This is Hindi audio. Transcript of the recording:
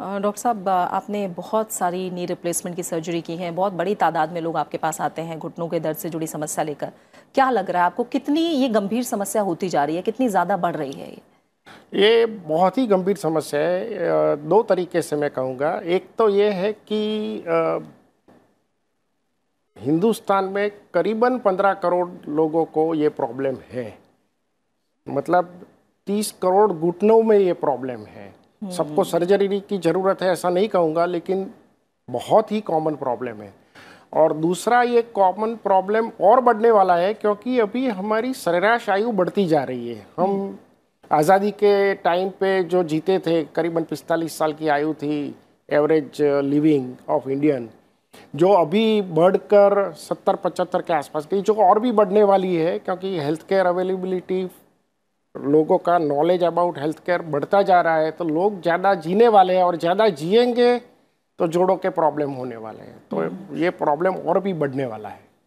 डॉक्टर साहब आपने बहुत सारी नी रिप्लेसमेंट की सर्जरी की है बहुत बड़ी तादाद में लोग आपके पास आते हैं घुटनों के दर्द से जुड़ी समस्या लेकर क्या लग रहा है आपको कितनी ये गंभीर समस्या होती जा रही है कितनी ज़्यादा बढ़ रही है ये ये बहुत ही गंभीर समस्या है दो तरीके से मैं कहूँगा एक तो ये है कि हिंदुस्तान में करीबन पंद्रह करोड़ लोगों को ये प्रॉब्लम है मतलब तीस करोड़ घुटनों में ये प्रॉब्लम है सबको सर्जरी की ज़रूरत है ऐसा नहीं कहूँगा लेकिन बहुत ही कॉमन प्रॉब्लम है और दूसरा ये कॉमन प्रॉब्लम और बढ़ने वाला है क्योंकि अभी हमारी सरेराश आयु बढ़ती जा रही है हम आज़ादी के टाइम पे जो जीते थे करीबन पिस्तालीस साल की आयु थी एवरेज लिविंग ऑफ इंडियन जो अभी बढ़कर 70-75 के आसपास की जो और भी बढ़ने वाली है क्योंकि हेल्थ केयर अवेलेबिलिटी लोगों का नॉलेज अबाउट हेल्थ केयर बढ़ता जा रहा है तो लोग ज़्यादा जीने वाले हैं और ज़्यादा जियेंगे तो जोड़ों के प्रॉब्लम होने वाले हैं तो ये प्रॉब्लम और भी बढ़ने वाला है